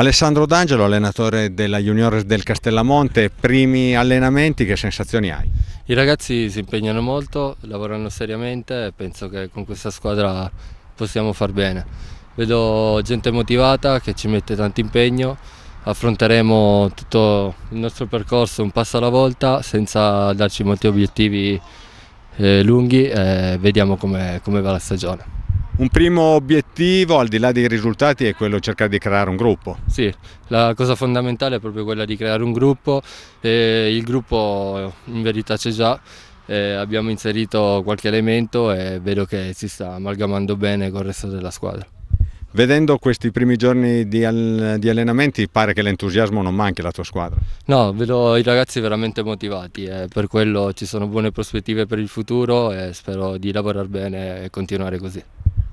Alessandro D'Angelo, allenatore della Juniores del Castellamonte, primi allenamenti, che sensazioni hai? I ragazzi si impegnano molto, lavorano seriamente e penso che con questa squadra possiamo far bene. Vedo gente motivata che ci mette tanto impegno, affronteremo tutto il nostro percorso un passo alla volta senza darci molti obiettivi eh, lunghi e vediamo come com va la stagione. Un primo obiettivo, al di là dei risultati, è quello di cercare di creare un gruppo. Sì, la cosa fondamentale è proprio quella di creare un gruppo. E il gruppo in verità c'è già, eh, abbiamo inserito qualche elemento e vedo che si sta amalgamando bene con il resto della squadra. Vedendo questi primi giorni di, di allenamenti pare che l'entusiasmo non manchi alla tua squadra. No, vedo i ragazzi veramente motivati e per quello ci sono buone prospettive per il futuro e spero di lavorare bene e continuare così.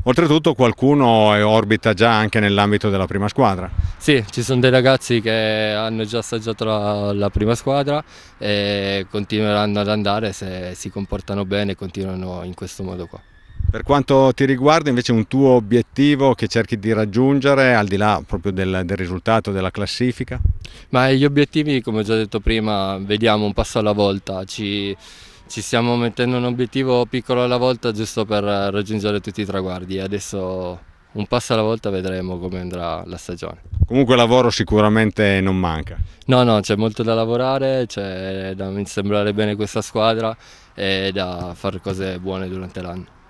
Oltretutto qualcuno orbita già anche nell'ambito della prima squadra. Sì, ci sono dei ragazzi che hanno già assaggiato la, la prima squadra e continueranno ad andare se si comportano bene e continuano in questo modo qua. Per quanto ti riguarda invece un tuo obiettivo che cerchi di raggiungere al di là proprio del, del, risultato della classifica? Ma gli obiettivi come ho già detto prima vediamo un passo alla volta, ci, ci stiamo mettendo un obiettivo piccolo alla volta giusto per raggiungere tutti i traguardi e adesso un passo alla volta vedremo come andrà la stagione. Comunque lavoro sicuramente non manca. No, no, c'è molto da lavorare, c'è da sembrare bene questa squadra e da fare cose buone durante l'anno.